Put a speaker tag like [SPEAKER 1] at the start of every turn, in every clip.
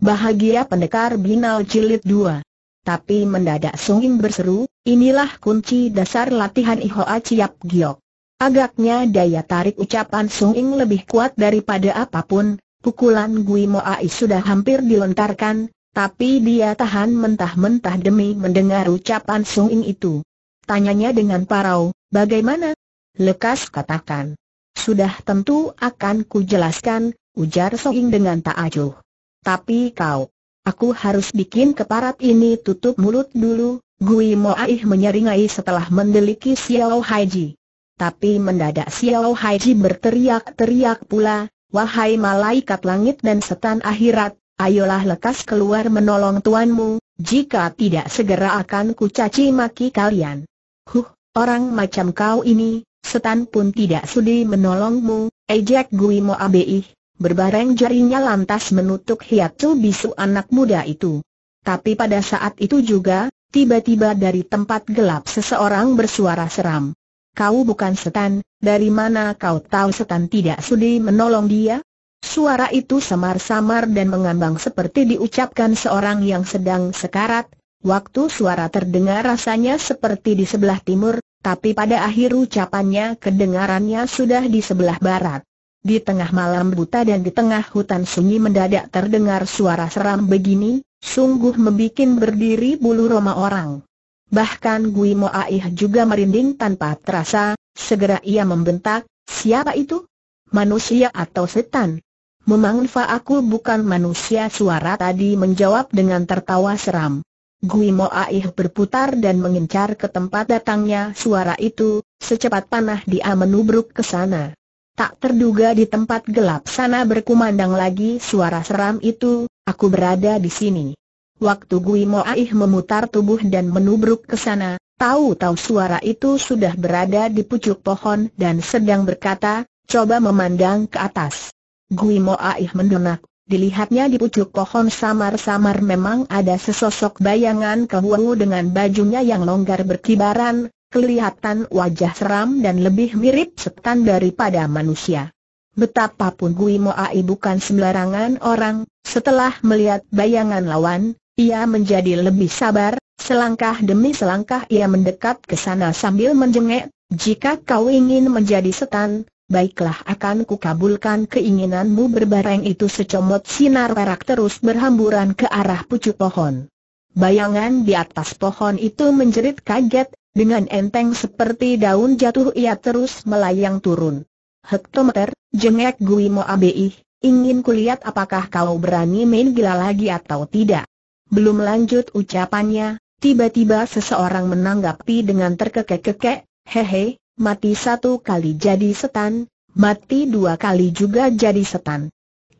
[SPEAKER 1] Bahagia Pendekar Binal Jilid 2 Tapi mendadak Songing berseru, inilah kunci dasar latihan Ihoa Ciap Giok. Agaknya daya tarik ucapan Songing lebih kuat daripada apapun, pukulan Gui Ai sudah hampir dilontarkan, tapi dia tahan mentah-mentah demi mendengar ucapan Songing itu. Tanyanya dengan parau, bagaimana? Lekas katakan. Sudah tentu akan kujelaskan, ujar Songing dengan tak acuh. Tapi kau, aku harus bikin keparat ini tutup mulut dulu, Gui Moaih menyeringai setelah mendeliki Xiao Haiji. Tapi mendadak Xiao Haiji berteriak-teriak pula, Wahai malaikat langit dan setan akhirat, ayolah lekas keluar menolong tuanmu, jika tidak segera akan kucaci maki kalian. Huh, orang macam kau ini, setan pun tidak sudi menolongmu, ejek Gui Moaih. Berbareng jarinya lantas menutup hiatu bisu anak muda itu. Tapi pada saat itu juga, tiba-tiba dari tempat gelap seseorang bersuara seram. Kau bukan setan, dari mana kau tahu setan tidak sudi menolong dia? Suara itu samar-samar dan mengambang seperti diucapkan seorang yang sedang sekarat. Waktu suara terdengar rasanya seperti di sebelah timur, tapi pada akhir ucapannya kedengarannya sudah di sebelah barat. Di tengah malam buta dan di tengah hutan sunyi mendadak terdengar suara seram begini, sungguh membuat berdiri bulu roma orang. Bahkan Gui Mo Aih juga merinding tanpa terasa, segera ia membentak, siapa itu? Manusia atau setan? Memangfa aku bukan manusia suara tadi menjawab dengan tertawa seram. Gui Mo Aih berputar dan mengincar ke tempat datangnya suara itu, secepat panah dia menubruk ke sana. Tak terduga di tempat gelap sana berkumandang lagi suara seram itu, aku berada di sini. Waktu Gui aih memutar tubuh dan menubruk ke sana, tahu-tahu suara itu sudah berada di pucuk pohon dan sedang berkata, coba memandang ke atas. Gui aih mendonak, dilihatnya di pucuk pohon samar-samar memang ada sesosok bayangan kehuwu dengan bajunya yang longgar berkibaran, kelihatan wajah seram dan lebih mirip setan daripada manusia. Betapapun Gui Moai bukan sembarangan orang, setelah melihat bayangan lawan, ia menjadi lebih sabar, selangkah demi selangkah ia mendekat ke sana sambil menjengek, jika kau ingin menjadi setan, baiklah akan kukabulkan keinginanmu berbareng itu secomot sinar perak terus berhamburan ke arah pucuk pohon. Bayangan di atas pohon itu menjerit kaget, dengan enteng seperti daun jatuh ia terus melayang turun. Hektometer, jengek Gui Mo Abi, ingin kulihat apakah kau berani main gila lagi atau tidak. Belum lanjut ucapannya, tiba-tiba seseorang menanggapi dengan terkekek-kekek, hehe, mati satu kali jadi setan, mati dua kali juga jadi setan.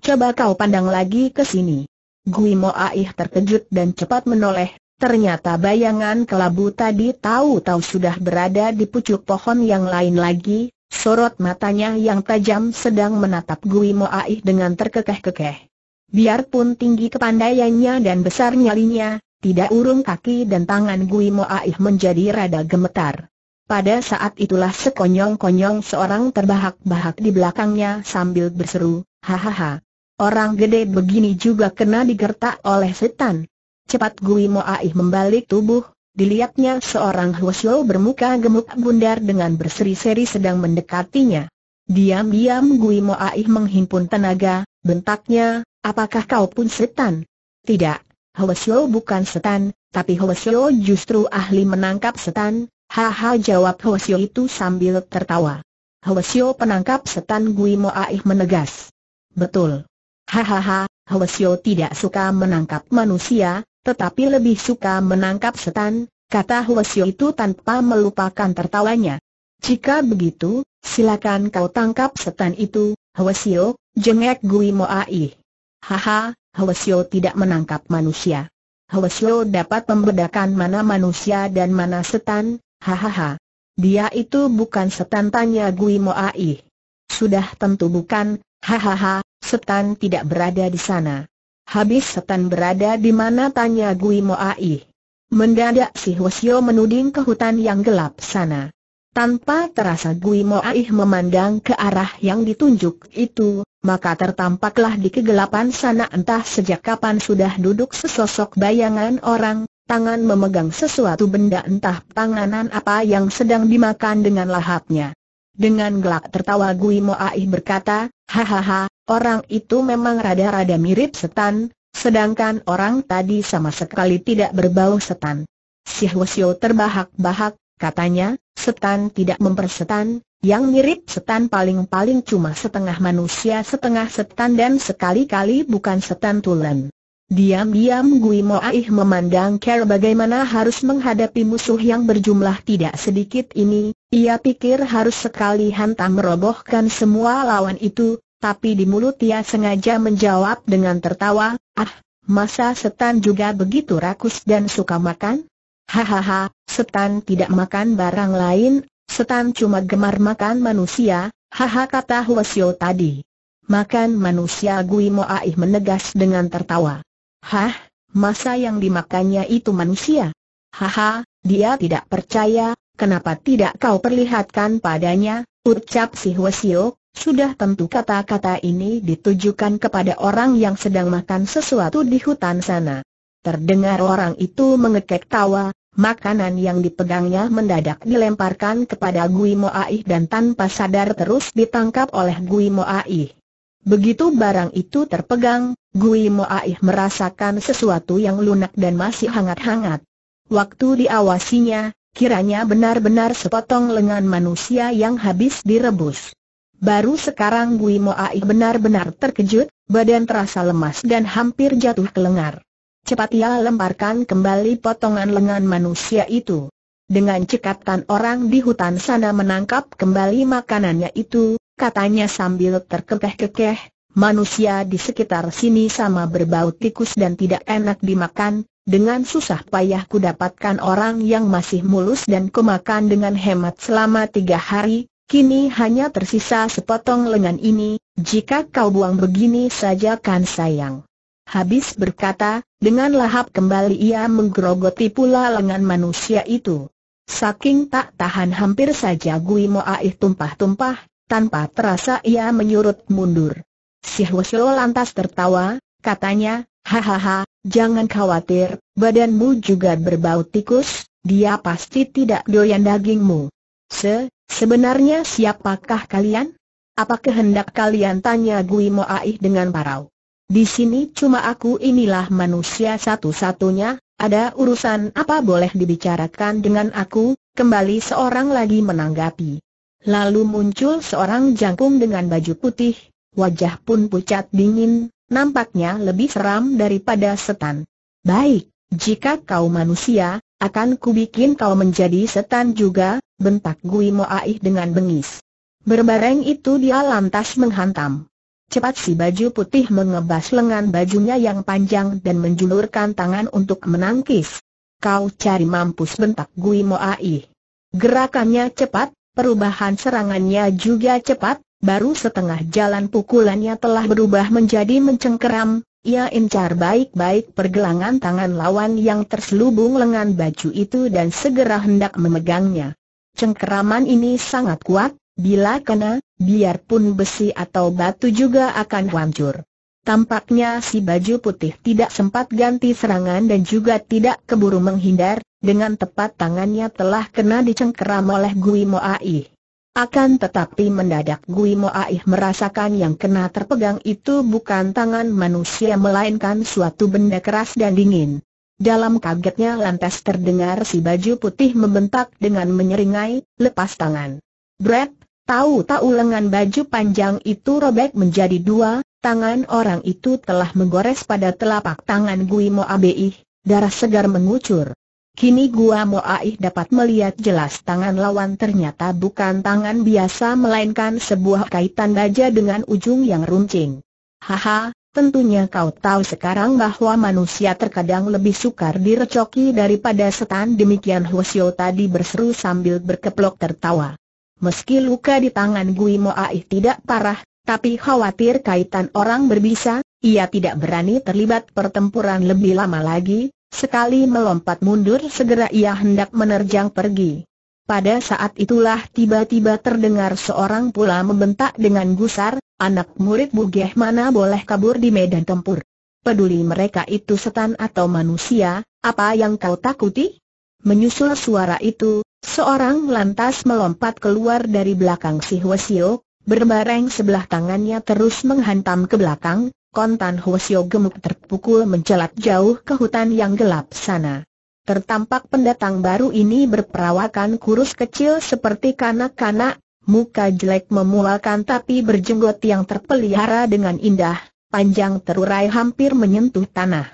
[SPEAKER 1] Coba kau pandang lagi ke sini. Gui aih terkejut dan cepat menoleh, Ternyata bayangan kelabu tadi tahu-tahu sudah berada di pucuk pohon yang lain lagi, sorot matanya yang tajam sedang menatap Gui Moaih dengan terkekeh-kekeh. Biarpun tinggi kepandaiannya dan besar nyalinya, tidak urung kaki dan tangan Gui Moaih menjadi rada gemetar. Pada saat itulah sekonyong-konyong seorang terbahak-bahak di belakangnya sambil berseru, hahaha. Orang gede begini juga kena digertak oleh setan. Cepat Gui Moaih membalik tubuh, dilihatnya seorang Huosyo bermuka gemuk bundar dengan berseri-seri sedang mendekatinya. Diam-diam Gui Moaih menghimpun tenaga, bentaknya, apakah kau pun setan? Tidak, Huosyo bukan setan, tapi Huosyo justru ahli menangkap setan, haha jawab Huosyo itu sambil tertawa. Huosyo penangkap setan Gui Moaih menegas. Betul. Hahaha, Hwasyo tidak suka menangkap manusia, tetapi lebih suka menangkap setan, kata Huosio itu tanpa melupakan tertawanya. Jika begitu, silakan kau tangkap setan itu, Huosio, jengek Gui Moai. Haha, Huosio tidak menangkap manusia. Huosio dapat membedakan mana manusia dan mana setan, hahaha. Dia itu bukan setan tanya Gui Moai. Sudah tentu bukan, hahaha, setan tidak berada di sana. Habis setan berada di mana tanya Gui Moai. Mendadak si Hwasyo menuding ke hutan yang gelap sana. Tanpa terasa Gui Moai memandang ke arah yang ditunjuk itu, maka tertampaklah di kegelapan sana entah sejak kapan sudah duduk sesosok bayangan orang, tangan memegang sesuatu benda entah tanganan apa yang sedang dimakan dengan lahapnya. Dengan gelak tertawa Gui Moai berkata, Hahaha, Orang itu memang rada-rada mirip setan, sedangkan orang tadi sama sekali tidak berbau setan. Si Hwasyo terbahak-bahak, katanya, setan tidak mempersetan, yang mirip setan paling-paling cuma setengah manusia setengah setan dan sekali-kali bukan setan tulen. Diam-diam Gui Moaih memandang Kel bagaimana harus menghadapi musuh yang berjumlah tidak sedikit ini, ia pikir harus sekali hantam merobohkan semua lawan itu, tapi di mulut ia sengaja menjawab dengan tertawa, ah, masa setan juga begitu rakus dan suka makan? Hahaha, setan tidak makan barang lain, setan cuma gemar makan manusia, haha kata Huasio tadi. Makan manusia Gui Moaih menegas dengan tertawa. Hah, masa yang dimakannya itu manusia? Haha, dia tidak percaya, kenapa tidak kau perlihatkan padanya, ucap si Huasio, sudah tentu kata-kata ini ditujukan kepada orang yang sedang makan sesuatu di hutan sana. Terdengar orang itu mengekek tawa, makanan yang dipegangnya mendadak dilemparkan kepada Gui Moaih dan tanpa sadar terus ditangkap oleh Gui Moaih. Begitu barang itu terpegang, Gui Moaih merasakan sesuatu yang lunak dan masih hangat-hangat. Waktu diawasinya, kiranya benar-benar sepotong lengan manusia yang habis direbus. Baru sekarang Gui Moai benar-benar terkejut, badan terasa lemas dan hampir jatuh ke lengar. Cepat ia lemparkan kembali potongan lengan manusia itu. Dengan cekatan orang di hutan sana menangkap kembali makanannya itu, katanya sambil terkekeh-kekeh, manusia di sekitar sini sama berbau tikus dan tidak enak dimakan, dengan susah payah ku dapatkan orang yang masih mulus dan kumakan dengan hemat selama tiga hari, Kini hanya tersisa sepotong lengan ini, jika kau buang begini saja kan sayang. Habis berkata, dengan lahap kembali ia menggerogoti pula lengan manusia itu. Saking tak tahan hampir saja Gui Moaih tumpah-tumpah, tanpa terasa ia menyurut mundur. Si Hwasyo lantas tertawa, katanya, hahaha, jangan khawatir, badanmu juga berbau tikus, dia pasti tidak doyan dagingmu. Se, Sebenarnya siapakah kalian? Apa kehendak kalian tanya Gui Moaih dengan parau. Di sini cuma aku inilah manusia satu-satunya, ada urusan apa boleh dibicarakan dengan aku, kembali seorang lagi menanggapi. Lalu muncul seorang jangkung dengan baju putih, wajah pun pucat dingin, nampaknya lebih seram daripada setan. Baik, jika kau manusia, akan kubikin kau menjadi setan juga, bentak Gui Moaih dengan bengis. Berbareng itu dia lantas menghantam. Cepat si baju putih mengebas lengan bajunya yang panjang dan menjulurkan tangan untuk menangkis. Kau cari mampus bentak Gui Moaih. Gerakannya cepat, perubahan serangannya juga cepat, baru setengah jalan pukulannya telah berubah menjadi mencengkeram, ia incar baik-baik pergelangan tangan lawan yang terselubung lengan baju itu dan segera hendak memegangnya. Cengkeraman ini sangat kuat, bila kena, biarpun besi atau batu juga akan hancur. Tampaknya si baju putih tidak sempat ganti serangan dan juga tidak keburu menghindar, dengan tepat tangannya telah kena dicengkeram oleh Gui Moai. Akan tetapi mendadak Gui Moaih merasakan yang kena terpegang itu bukan tangan manusia melainkan suatu benda keras dan dingin. Dalam kagetnya lantas terdengar si baju putih membentak dengan menyeringai, lepas tangan. Brett, tahu-tahu lengan baju panjang itu robek menjadi dua, tangan orang itu telah menggores pada telapak tangan Gui Moaih, darah segar mengucur. Kini Gua Moaih dapat melihat jelas tangan lawan ternyata bukan tangan biasa melainkan sebuah kaitan baja dengan ujung yang runcing. Haha, tentunya kau tahu sekarang bahwa manusia terkadang lebih sukar direcoki daripada setan demikian Hwasyo tadi berseru sambil berkeplok tertawa. Meski luka di tangan Gui Moaih tidak parah, tapi khawatir kaitan orang berbisa, ia tidak berani terlibat pertempuran lebih lama lagi, Sekali melompat mundur segera ia hendak menerjang pergi. Pada saat itulah tiba-tiba terdengar seorang pula membentak dengan gusar, anak murid Bugeh mana boleh kabur di medan tempur. Peduli mereka itu setan atau manusia, apa yang kau takuti? Menyusul suara itu, seorang lantas melompat keluar dari belakang si Hwasio, berbareng sebelah tangannya terus menghantam ke belakang, Kontan Hwasyo gemuk terpukul mencelat jauh ke hutan yang gelap sana. Tertampak pendatang baru ini berperawakan kurus kecil seperti kanak-kanak, muka jelek memualkan tapi berjenggot yang terpelihara dengan indah, panjang terurai hampir menyentuh tanah.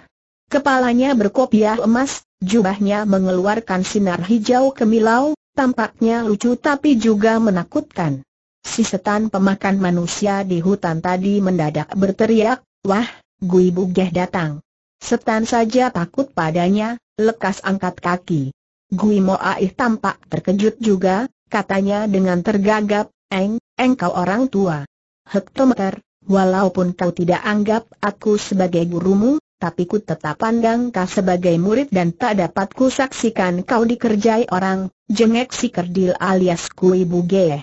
[SPEAKER 1] Kepalanya berkopiah emas, jubahnya mengeluarkan sinar hijau kemilau, tampaknya lucu tapi juga menakutkan. Si setan pemakan manusia di hutan tadi mendadak berteriak, Wah, Gui Bugeh datang. Setan saja takut padanya, lekas angkat kaki. Gui Moaih tampak terkejut juga, katanya dengan tergagap, Eng, engkau orang tua. Hektometer, walaupun kau tidak anggap aku sebagai gurumu, tapi ku tetap pandang kau sebagai murid dan tak dapat ku saksikan kau dikerjai orang, jengek si kerdil alias Gui Bugeh.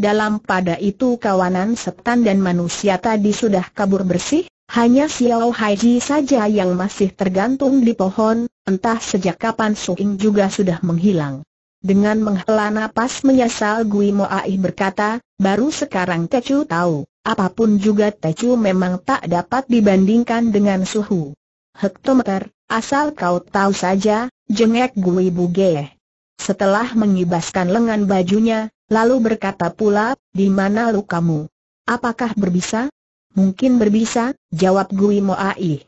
[SPEAKER 1] Dalam pada itu kawanan setan dan manusia tadi sudah kabur bersih, hanya Xiao Haiji saja yang masih tergantung di pohon, entah sejak kapan Suing juga sudah menghilang. Dengan menghela nafas menyesal Gui Moai berkata, baru sekarang Tecu tahu, apapun juga Tecu memang tak dapat dibandingkan dengan suhu. Hektometer, asal kau tahu saja, jengek Gui Bugeh. Setelah mengibaskan lengan bajunya, Lalu berkata pula, di mana lukamu? Apakah berbisa? Mungkin berbisa, jawab Gui Moai.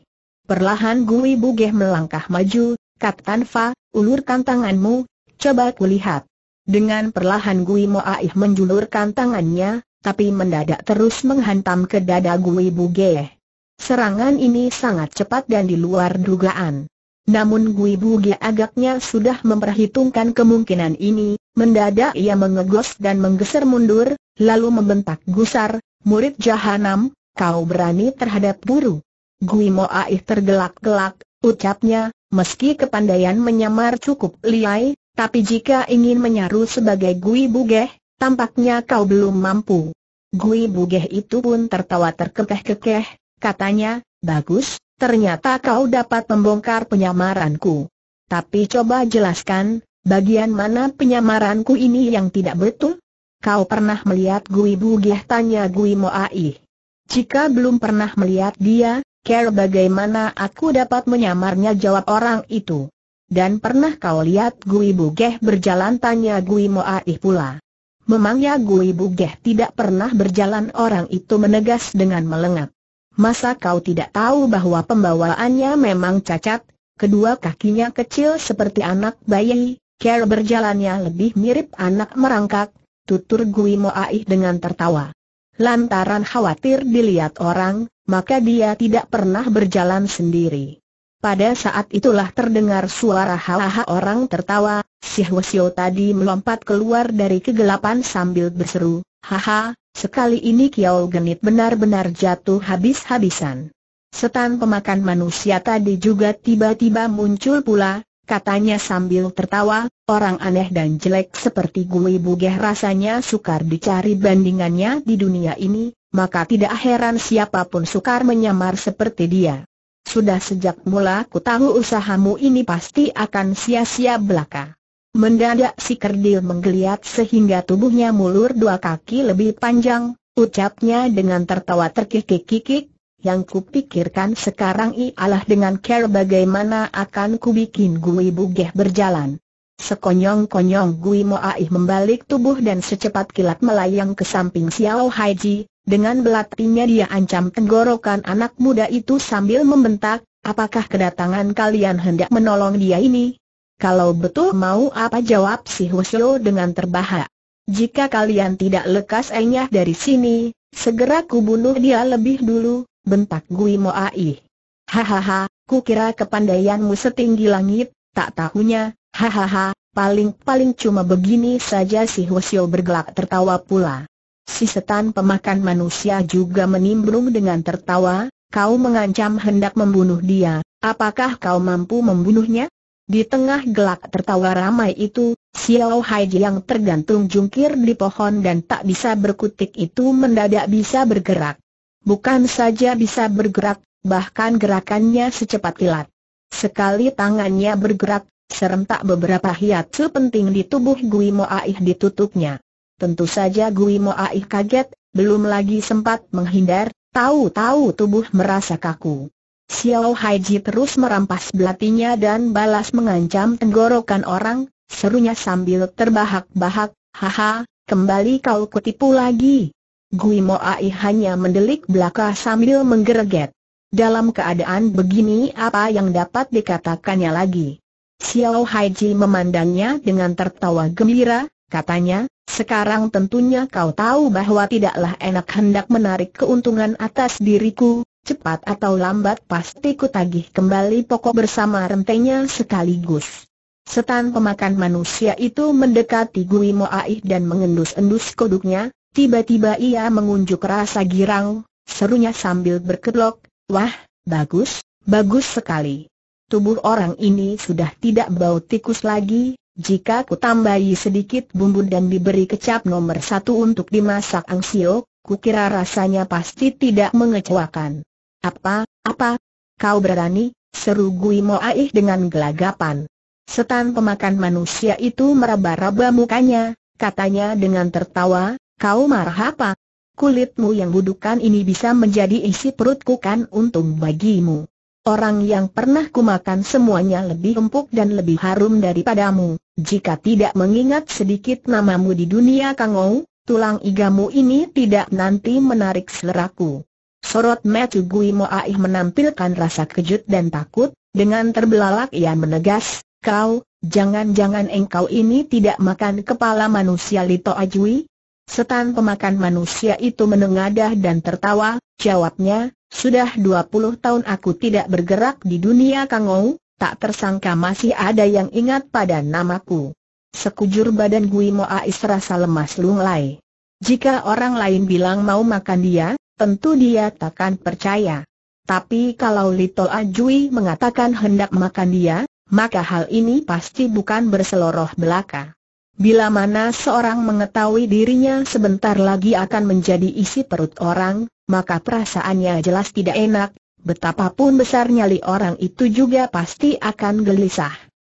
[SPEAKER 1] Perlahan Gui Bugeh melangkah maju, Kat Tanfa, ulurkan tanganmu, coba kulihat. Dengan perlahan Gui Moai menjulurkan tangannya, tapi mendadak terus menghantam ke dada Gui Bugeh. Serangan ini sangat cepat dan di luar dugaan. Namun Gui Bugeh agaknya sudah memperhitungkan kemungkinan ini, Mendadak ia mengegos dan menggeser mundur, lalu membentak gusar, murid jahanam, kau berani terhadap guru. Gui Moaih tergelak-gelak, ucapnya, meski kepandaian menyamar cukup liai, tapi jika ingin menyaru sebagai Gui Bugeh, tampaknya kau belum mampu. Gui Bugeh itu pun tertawa terkekeh-kekeh, katanya, bagus, ternyata kau dapat membongkar penyamaranku. Tapi coba jelaskan, Bagian mana penyamaranku ini yang tidak betul? Kau pernah melihat Gui Bugiah tanya Gui Moai. Jika belum pernah melihat dia, care bagaimana aku dapat menyamarnya jawab orang itu. Dan pernah kau lihat Gui Bugeh berjalan tanya Gui Moai pula. Memangnya Gui Bugeh tidak pernah berjalan orang itu menegas dengan melengak. Masa kau tidak tahu bahwa pembawaannya memang cacat, kedua kakinya kecil seperti anak bayi, Ker berjalannya lebih mirip anak merangkak, tutur Gui Moaih dengan tertawa. Lantaran khawatir dilihat orang, maka dia tidak pernah berjalan sendiri. Pada saat itulah terdengar suara halaha orang tertawa, si Hwasyo tadi melompat keluar dari kegelapan sambil berseru, Haha, sekali ini Kiao Genit benar-benar jatuh habis-habisan. Setan pemakan manusia tadi juga tiba-tiba muncul pula, katanya sambil tertawa, orang aneh dan jelek seperti gue bugeh rasanya sukar dicari bandingannya di dunia ini, maka tidak heran siapapun sukar menyamar seperti dia. Sudah sejak mula ku tahu usahamu ini pasti akan sia-sia belaka. Mendadak si kerdil menggeliat sehingga tubuhnya mulur dua kaki lebih panjang, ucapnya dengan tertawa terkikik-kikik, yang kupikirkan sekarang ialah dengan care bagaimana akan kubikin Gui Bugeh berjalan. Sekonyong-konyong Gui Moaih membalik tubuh dan secepat kilat melayang ke samping Xiao Haiji, dengan belatinya dia ancam tenggorokan anak muda itu sambil membentak, apakah kedatangan kalian hendak menolong dia ini? Kalau betul mau apa jawab si Husyo dengan terbahak. Jika kalian tidak lekas enyah dari sini, segera kubunuh dia lebih dulu, bentak Gui Moai. Hahaha, Ku kira kepandaianmu setinggi langit, tak tahunya, hahaha, paling-paling cuma begini saja si Hwasyo bergelak tertawa pula. Si setan pemakan manusia juga menimbrung dengan tertawa, kau mengancam hendak membunuh dia, apakah kau mampu membunuhnya? Di tengah gelak tertawa ramai itu, Xiao Haiji yang tergantung jungkir di pohon dan tak bisa berkutik itu mendadak bisa bergerak. Bukan saja bisa bergerak, bahkan gerakannya secepat kilat. Sekali tangannya bergerak, serentak beberapa hiat penting di tubuh Gui Moaih ditutupnya. Tentu saja Gui Moaih kaget, belum lagi sempat menghindar, tahu-tahu tubuh merasa kaku. Xiao Haiji terus merampas belatinya dan balas mengancam tenggorokan orang, serunya sambil terbahak-bahak, haha, kembali kau kutipu lagi. Gui Ai hanya mendelik belaka sambil menggereget. Dalam keadaan begini apa yang dapat dikatakannya lagi? Xiao Haiji memandangnya dengan tertawa gembira, katanya, sekarang tentunya kau tahu bahwa tidaklah enak hendak menarik keuntungan atas diriku, cepat atau lambat pasti kutagih kembali pokok bersama rentenya sekaligus. Setan pemakan manusia itu mendekati Gui Ai dan mengendus-endus koduknya, Tiba-tiba ia mengunjuk rasa girang, serunya sambil berkedok, wah, bagus, bagus sekali. Tubuh orang ini sudah tidak bau tikus lagi, jika ku tambahi sedikit bumbu dan diberi kecap nomor satu untuk dimasak angsio, ku kira rasanya pasti tidak mengecewakan. Apa, apa? Kau berani? Seru Gui Moaih dengan gelagapan. Setan pemakan manusia itu meraba-raba mukanya, katanya dengan tertawa, Kau marah apa? Kulitmu yang budukan ini bisa menjadi isi perutku kan untung bagimu. Orang yang pernah kumakan semuanya lebih empuk dan lebih harum daripadamu. Jika tidak mengingat sedikit namamu di dunia Kangou, tulang igamu ini tidak nanti menarik seleraku. Sorot Matthew Gui Moaih menampilkan rasa kejut dan takut, dengan terbelalak ia menegas, kau, jangan-jangan engkau ini tidak makan kepala manusia Lito Ajui? Setan pemakan manusia itu menengadah dan tertawa, jawabnya, sudah 20 tahun aku tidak bergerak di dunia kangong, tak tersangka masih ada yang ingat pada namaku. Sekujur badan Gui ais rasa lemas lunglai. Jika orang lain bilang mau makan dia, tentu dia takkan percaya. Tapi kalau Lito Ajui mengatakan hendak makan dia, maka hal ini pasti bukan berseloroh belaka. Bila mana seorang mengetahui dirinya sebentar lagi akan menjadi isi perut orang, maka perasaannya jelas tidak enak, betapapun besar nyali orang itu juga pasti akan gelisah.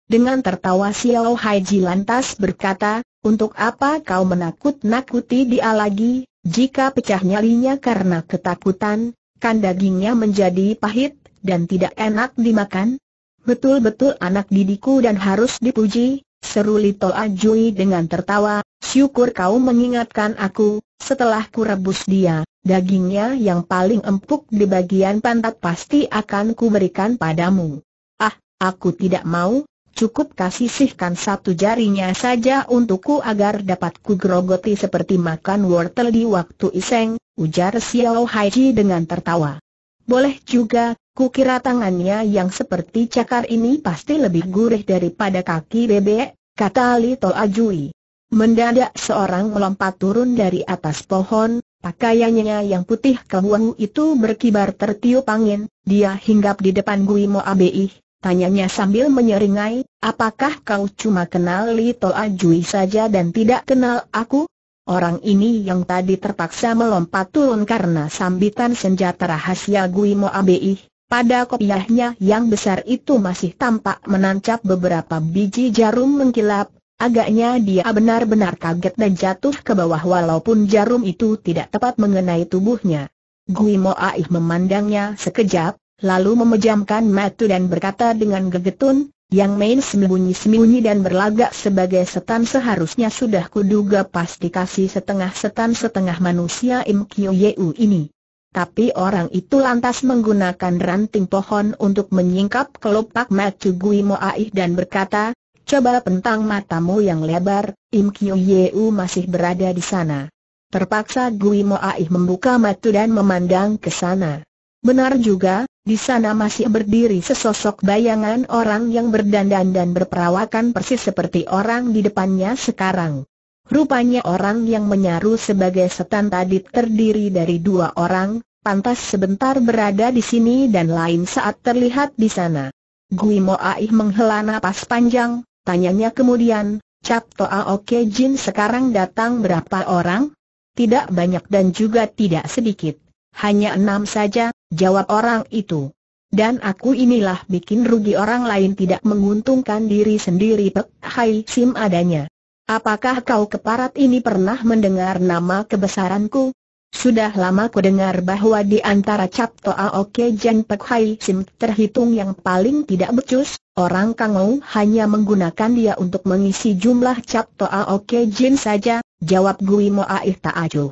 [SPEAKER 1] Dengan tertawa Xiao Haiji lantas berkata, untuk apa kau menakut-nakuti dia lagi, jika pecah nyalinya karena ketakutan, kan dagingnya menjadi pahit, dan tidak enak dimakan? Betul-betul anak didiku dan harus dipuji, seru Lito Ajui dengan tertawa, syukur kau mengingatkan aku, setelah ku rebus dia, dagingnya yang paling empuk di bagian pantat pasti akan kuberikan padamu. Ah, aku tidak mau, cukup kasih sihkan satu jarinya saja untukku agar dapat ku grogoti seperti makan wortel di waktu iseng, ujar Xiao Haiji dengan tertawa. Boleh juga, kukira tangannya yang seperti cakar ini pasti lebih gurih daripada kaki bebek, kata Ali Ajui. Mendadak seorang melompat turun dari atas pohon, pakaiannya yang putih kehuahu itu berkibar tertiup angin, dia hinggap di depan Gui Mo Abeih, tanyanya sambil menyeringai, apakah kau cuma kenal Li Ajui saja dan tidak kenal aku? Orang ini yang tadi terpaksa melompat turun karena sambitan senjata rahasia Guimo Abi. pada kopiahnya yang besar itu masih tampak menancap beberapa biji jarum mengkilap, agaknya dia benar-benar kaget dan jatuh ke bawah walaupun jarum itu tidak tepat mengenai tubuhnya. Guimo Aih memandangnya sekejap, lalu memejamkan mata dan berkata dengan gegetun, yang main sembunyi-sembunyi dan berlagak sebagai setan seharusnya sudah kuduga pasti kasih setengah setan setengah manusia Im Kyo Yeu ini. Tapi orang itu lantas menggunakan ranting pohon untuk menyingkap kelopak Macu Gui Moai dan berkata, Coba pentang matamu yang lebar, Im Kyu Yeu masih berada di sana. Terpaksa Gui Moai membuka mata dan memandang ke sana. Benar juga, di sana masih berdiri sesosok bayangan orang yang berdandan dan berperawakan persis seperti orang di depannya sekarang. Rupanya orang yang menyaru sebagai setan tadi terdiri dari dua orang, pantas sebentar berada di sini dan lain saat terlihat di sana. Gui Mo Aih menghela napas panjang, tanyanya kemudian, Cap Toa Oke Jin sekarang datang berapa orang? Tidak banyak dan juga tidak sedikit. Hanya enam saja, Jawab orang itu. Dan aku inilah bikin rugi orang lain tidak menguntungkan diri sendiri Pek Hai Sim adanya. Apakah kau keparat ini pernah mendengar nama kebesaranku? Sudah lama ku dengar bahwa di antara Cap Toa Oke Jen Pek Hai Sim terhitung yang paling tidak becus, orang Kangou hanya menggunakan dia untuk mengisi jumlah Cap Toa Oke Jin saja, jawab Gui Moaih Taajuh.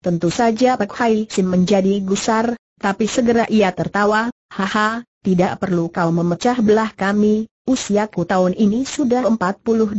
[SPEAKER 1] Tentu saja Pek Hai Sim menjadi gusar, tapi segera ia tertawa, haha, tidak perlu kau memecah belah kami, usiaku tahun ini sudah 48,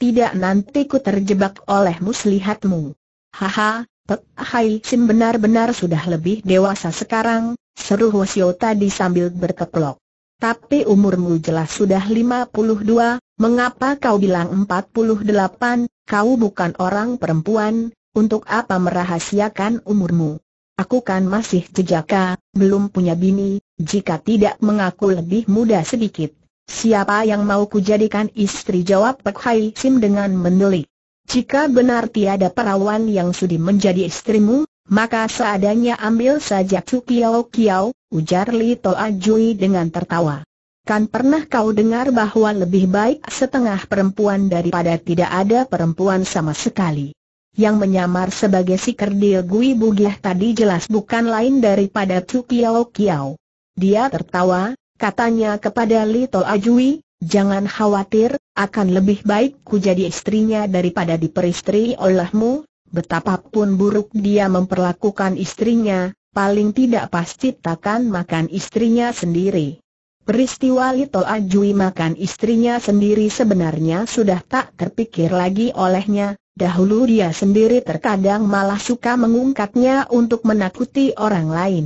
[SPEAKER 1] tidak nanti ku terjebak oleh muslihatmu. Haha, Pek Hai Sim benar-benar sudah lebih dewasa sekarang, seru Hosio tadi sambil berkeplok. Tapi umurmu jelas sudah 52, mengapa kau bilang 48, kau bukan orang perempuan, untuk apa merahasiakan umurmu? Aku kan masih jejaka, belum punya bini, jika tidak mengaku lebih muda sedikit. Siapa yang mau kujadikan istri jawab Pek Hai Sim dengan mendelik. Jika benar tiada perawan yang sudi menjadi istrimu, maka seadanya ambil saja Cu Kiao Kiao, ujar Li Toa Jui dengan tertawa. Kan pernah kau dengar bahwa lebih baik setengah perempuan daripada tidak ada perempuan sama sekali yang menyamar sebagai si kerdil Gui Bugiah tadi jelas bukan lain daripada Tu Kiao Kiao. Dia tertawa, katanya kepada Lito Ajui, jangan khawatir, akan lebih baik ku jadi istrinya daripada diperistri olehmu, betapapun buruk dia memperlakukan istrinya, paling tidak pasti takkan makan istrinya sendiri. Peristiwa Lito Ajui makan istrinya sendiri sebenarnya sudah tak terpikir lagi olehnya, Dahulu dia sendiri terkadang malah suka mengungkapnya untuk menakuti orang lain.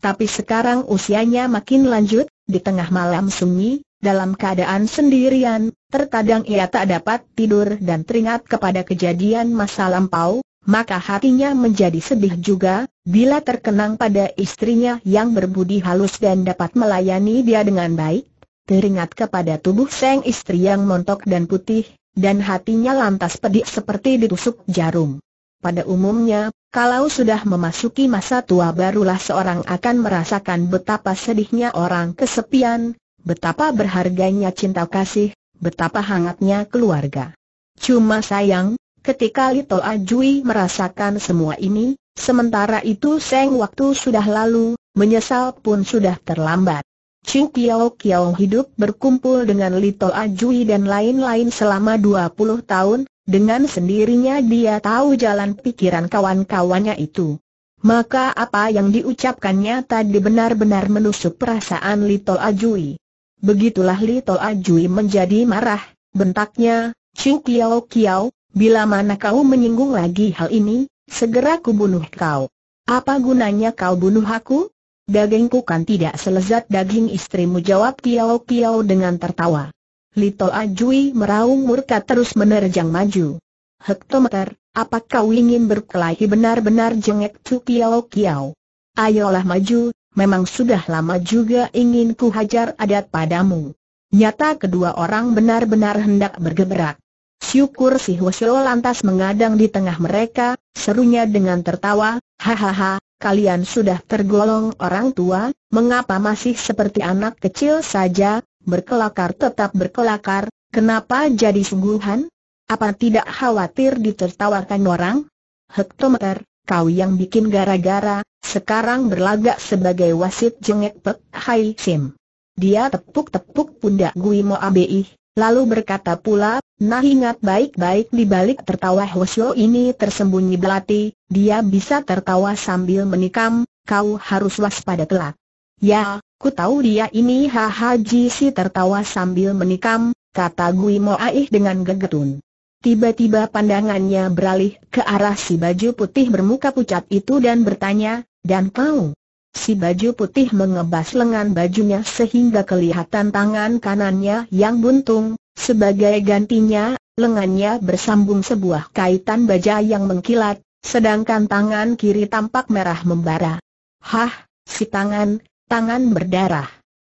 [SPEAKER 1] Tapi sekarang usianya makin lanjut, di tengah malam sunyi, dalam keadaan sendirian, terkadang ia tak dapat tidur dan teringat kepada kejadian masa lampau, maka hatinya menjadi sedih juga, bila terkenang pada istrinya yang berbudi halus dan dapat melayani dia dengan baik, teringat kepada tubuh sang istri yang montok dan putih, dan hatinya lantas pedih seperti ditusuk jarum. Pada umumnya, kalau sudah memasuki masa tua barulah seorang akan merasakan betapa sedihnya orang kesepian, betapa berharganya cinta kasih, betapa hangatnya keluarga. Cuma sayang, ketika Lito Ajui merasakan semua ini, sementara itu seng waktu sudah lalu, menyesal pun sudah terlambat. Ching Piao Kiao hidup berkumpul dengan Lito Ajui dan lain-lain selama 20 tahun, dengan sendirinya dia tahu jalan pikiran kawan-kawannya itu. Maka apa yang diucapkannya tadi benar-benar menusuk perasaan Lito Ajui. Begitulah Lito Ajui menjadi marah, bentaknya, Ching Piao Kiao, bila mana kau menyinggung lagi hal ini, segera kubunuh kau. Apa gunanya kau bunuh aku? Dagingku kan tidak selezat daging istrimu jawab Piao Piao dengan tertawa. Lito Ajui meraung murka terus menerjang maju. Hektometer, apakah kau ingin berkelahi benar-benar jengek tu Piao Piao? Ayolah maju, memang sudah lama juga ingin ku hajar adat padamu. Nyata kedua orang benar-benar hendak bergeberak. Syukur si Hwasyo lantas mengadang di tengah mereka, serunya dengan tertawa, hahaha, kalian sudah tergolong orang tua, mengapa masih seperti anak kecil saja, berkelakar tetap berkelakar, kenapa jadi sungguhan? Apa tidak khawatir ditertawakan orang? Hektometer, kau yang bikin gara-gara, sekarang berlagak sebagai wasit jengek Pek Hai Sim. Dia tepuk-tepuk pundak Gui Mo Abeih, Lalu berkata pula, nah ingat baik-baik di balik tertawa Hwasyo ini tersembunyi belati, dia bisa tertawa sambil menikam, kau harus waspada kelak. Ya, ku tahu dia ini haha si tertawa sambil menikam, kata Gui Moaih dengan gegetun. Tiba-tiba pandangannya beralih ke arah si baju putih bermuka pucat itu dan bertanya, dan kau? Si baju putih mengebas lengan bajunya sehingga kelihatan tangan kanannya yang buntung, sebagai gantinya, lengannya bersambung sebuah kaitan baja yang mengkilat, sedangkan tangan kiri tampak merah membara. Hah, si tangan, tangan berdarah.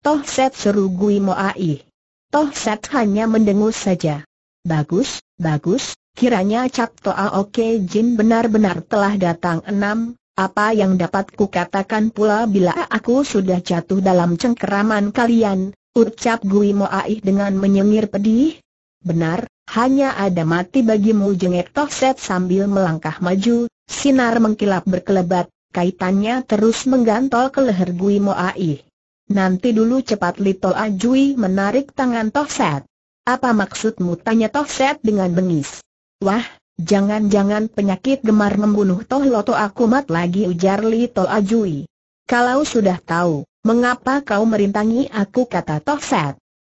[SPEAKER 1] Toh set seru Gui Moai. Toh set hanya mendengus saja. Bagus, bagus, kiranya Cap Toa Oke Jin benar-benar telah datang enam, apa yang dapat kukatakan pula bila aku sudah jatuh dalam cengkeraman kalian, ucap Gui Moaih dengan menyengir pedih? Benar, hanya ada mati bagimu jengek Tohset sambil melangkah maju, sinar mengkilap berkelebat, kaitannya terus menggantol ke leher Gui Moaih. Nanti dulu cepat Lito Ajui menarik tangan Tohset. Apa maksudmu tanya Tohset dengan bengis? Wah, Jangan-jangan penyakit gemar membunuh Toh Loto aku mat lagi ujar Li To Ajui. Kalau sudah tahu, mengapa kau merintangi aku kata Toh Set.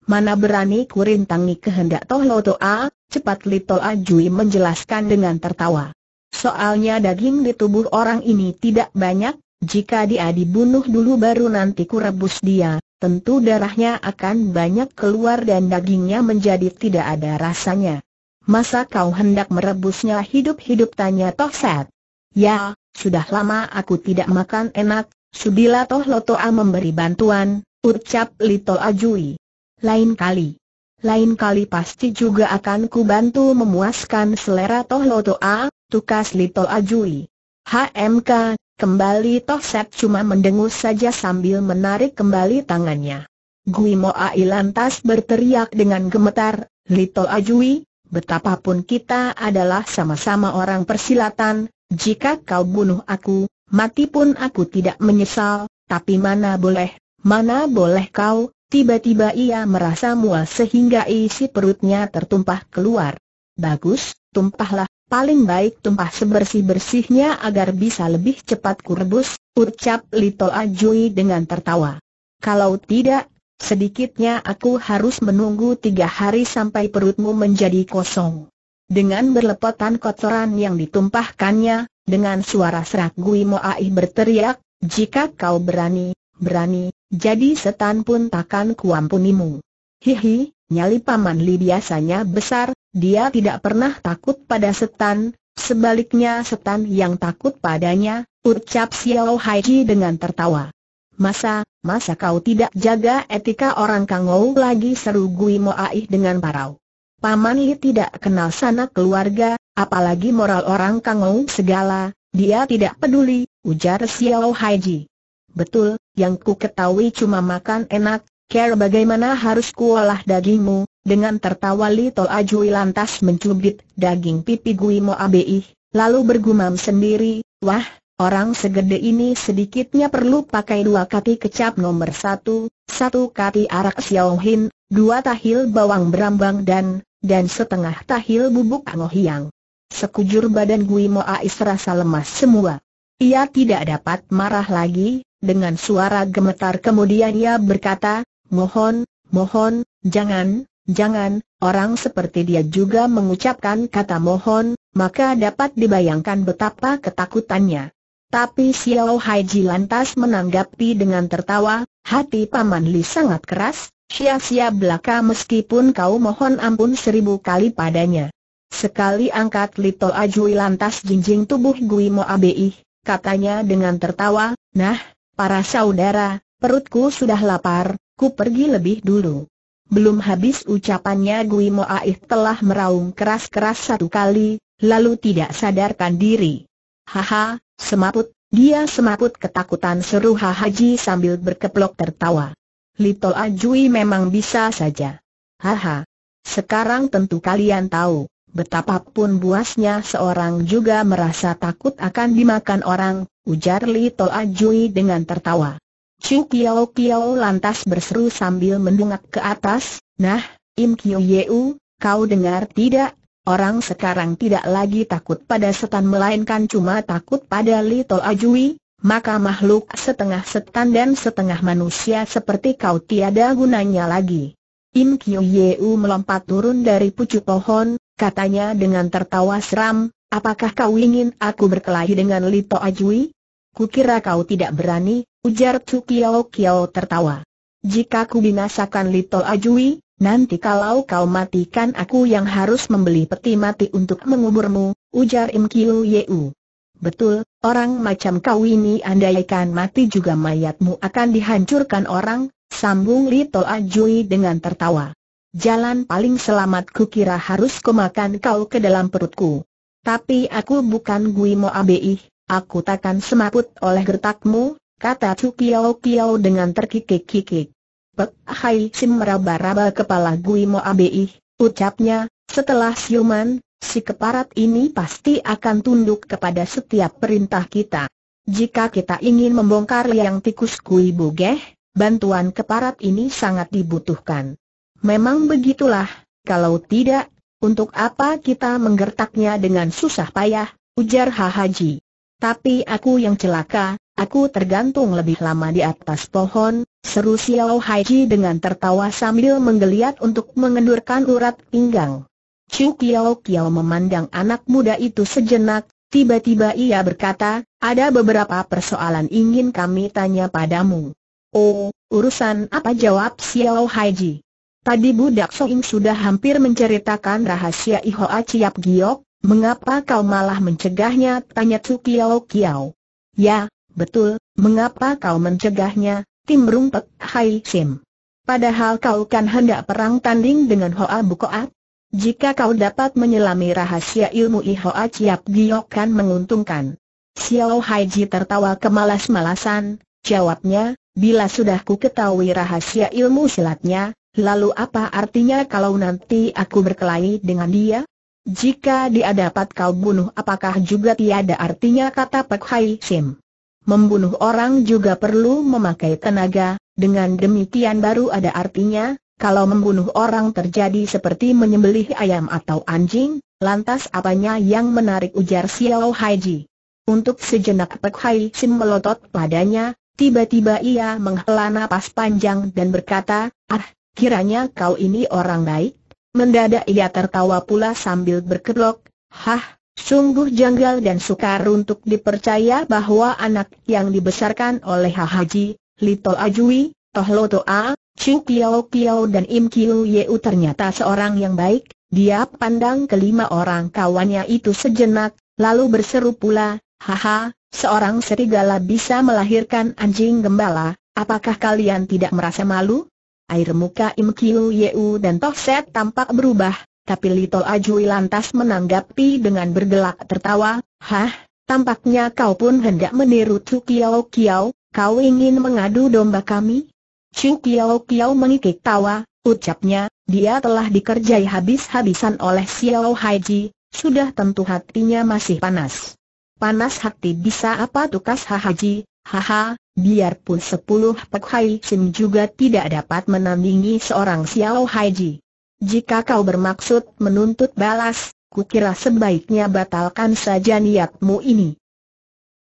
[SPEAKER 1] Mana berani ku rintangi kehendak Toh Loto A, ah? cepat Li To Ajui menjelaskan dengan tertawa. Soalnya daging di tubuh orang ini tidak banyak, jika dia dibunuh dulu baru nanti ku rebus dia, tentu darahnya akan banyak keluar dan dagingnya menjadi tidak ada rasanya. Masa kau hendak merebusnya hidup-hidup tanya Tohset? Ya, sudah lama aku tidak makan enak, Sudila Toh Lotoa memberi bantuan, ucap Lito Ajui. Lain kali. Lain kali pasti juga akan ku bantu memuaskan selera Toh Lotoa, tukas Lito Ajui. HMK, kembali Tohset cuma mendengus saja sambil menarik kembali tangannya. Gui Moa lantas berteriak dengan gemetar, Lito Ajui, betapapun kita adalah sama-sama orang persilatan, jika kau bunuh aku, mati pun aku tidak menyesal, tapi mana boleh, mana boleh kau, tiba-tiba ia merasa mual sehingga isi perutnya tertumpah keluar. Bagus, tumpahlah, paling baik tumpah sebersih-bersihnya agar bisa lebih cepat kurebus, ucap Little Ajui dengan tertawa. Kalau tidak, Sedikitnya aku harus menunggu tiga hari sampai perutmu menjadi kosong. Dengan berlepotan kotoran yang ditumpahkannya, dengan suara serak Gui Moai berteriak, jika kau berani, berani, jadi setan pun takkan kuampunimu. Hihi, nyali paman Li biasanya besar, dia tidak pernah takut pada setan, sebaliknya setan yang takut padanya, ucap Xiao Haiji dengan tertawa. Masa, masa kau tidak jaga etika orang kangou lagi seru Gui Moaih dengan parau. Paman Li tidak kenal sana keluarga, apalagi moral orang kangou segala, dia tidak peduli, ujar Xiao Haiji. Betul, yang ku ketahui cuma makan enak, care bagaimana harus kuolah dagingmu, dengan tertawa Li Tol Ajui lantas mencubit daging pipi Gui Moaih, lalu bergumam sendiri, wah, Orang segede ini sedikitnya perlu pakai dua kati kecap nomor satu, satu kati arak xiaohin, dua tahil bawang berambang dan, dan setengah tahil bubuk angohiang. Sekujur badan Gui Mo Ais rasa lemas semua. Ia tidak dapat marah lagi, dengan suara gemetar kemudian ia berkata, mohon, mohon, jangan, jangan, orang seperti dia juga mengucapkan kata mohon, maka dapat dibayangkan betapa ketakutannya. Tapi Xiao Haiji lantas menanggapi dengan tertawa, hati Paman Li sangat keras, sia-sia belaka meskipun kau mohon ampun seribu kali padanya. Sekali angkat Lito Ajui lantas jinjing tubuh Gui Mo Abi, katanya dengan tertawa, nah, para saudara, perutku sudah lapar, ku pergi lebih dulu. Belum habis ucapannya Gui Mo Aih telah meraung keras-keras satu kali, lalu tidak sadarkan diri. Haha, semaput, dia semaput ketakutan seru Haji sambil berkeplok tertawa. Lito Ajui memang bisa saja. Haha. Sekarang tentu kalian tahu, betapapun buasnya seorang juga merasa takut akan dimakan orang, ujar Lito Ajui dengan tertawa. Chu Kiao Kiao lantas berseru sambil mendungak ke atas, nah, Im Kiu Yeu, kau dengar tidak, Orang sekarang tidak lagi takut pada setan melainkan cuma takut pada Little Ajui, maka makhluk setengah setan dan setengah manusia seperti kau tiada gunanya lagi. Im Kyu Yeu melompat turun dari pucuk pohon, katanya dengan tertawa seram, apakah kau ingin aku berkelahi dengan Lito Ajui? Kukira kau tidak berani, ujar Tsukiyo Kiao tertawa. Jika ku binasakan Lito Ajui, Nanti kalau kau matikan aku yang harus membeli peti mati untuk menguburmu, ujar Im Kiu Yeu. Betul, orang macam kau ini andaikan mati juga mayatmu akan dihancurkan orang, sambung Li Toa Jui dengan tertawa. Jalan paling selamat ku kira harus kumakan kau ke dalam perutku. Tapi aku bukan Gui Mo Abi, aku takkan semaput oleh gertakmu, kata Chu Kiao Kiao dengan terkikik-kikik. Pek hai si meraba-raba kepala Gui Mo Abi, ucapnya, setelah siuman, si keparat ini pasti akan tunduk kepada setiap perintah kita. Jika kita ingin membongkar liang tikus Gui Bugeh, bantuan keparat ini sangat dibutuhkan. Memang begitulah, kalau tidak, untuk apa kita menggertaknya dengan susah payah, ujar Haji. Tapi aku yang celaka, Aku tergantung lebih lama di atas pohon, seru Xiao Haiji dengan tertawa sambil menggeliat untuk mengendurkan urat pinggang. Chu Kiao Kiao memandang anak muda itu sejenak, tiba-tiba ia berkata, ada beberapa persoalan ingin kami tanya padamu. Oh, urusan apa jawab Xiao Haiji? Tadi budak Soing sudah hampir menceritakan rahasia iho aciap Giok, mengapa kau malah mencegahnya tanya Chu Kiao Kiao. Ya, Betul, mengapa kau mencegahnya, Tim Rumpek Hai Sim? Padahal kau kan hendak perang tanding dengan Hoa Bukoat? Jika kau dapat menyelami rahasia ilmu Ihoa Ciap Giyok kan menguntungkan. Xiao Haiji tertawa kemalas-malasan, jawabnya, bila sudah ku ketahui rahasia ilmu silatnya, lalu apa artinya kalau nanti aku berkelahi dengan dia? Jika dia dapat kau bunuh apakah juga tiada artinya kata Pek Hai Sim? Membunuh orang juga perlu memakai tenaga, dengan demikian baru ada artinya, kalau membunuh orang terjadi seperti menyembelih ayam atau anjing, lantas apanya yang menarik ujar Xiao Haiji. Untuk sejenak Pek Hai Sim melotot padanya, tiba-tiba ia menghela napas panjang dan berkata, Ah, kiranya kau ini orang baik. Mendadak ia tertawa pula sambil berkelok, Hah, Sungguh janggal dan sukar untuk dipercaya bahwa anak yang dibesarkan oleh Haji, Lito Ajui, Toh Loto A, Chu Kiao Kiao dan Im Kiu Yeu ternyata seorang yang baik, dia pandang kelima orang kawannya itu sejenak, lalu berseru pula, Haha, seorang serigala bisa melahirkan anjing gembala, apakah kalian tidak merasa malu? Air muka Im Kiu Yeu dan Toh Set tampak berubah, tapi Lito Ajui lantas menanggapi dengan bergelak tertawa, Hah, tampaknya kau pun hendak meniru Chu Kiao Kiao, kau ingin mengadu domba kami? Chu Kiao Kiao mengikik tawa, ucapnya, dia telah dikerjai habis-habisan oleh Xiao Haiji, sudah tentu hatinya masih panas. Panas hati bisa apa tukas Haji? haha, biarpun sepuluh Pek Hai Sim juga tidak dapat menandingi seorang Xiao Haiji. Jika kau bermaksud menuntut balas, kukira sebaiknya batalkan saja niatmu ini.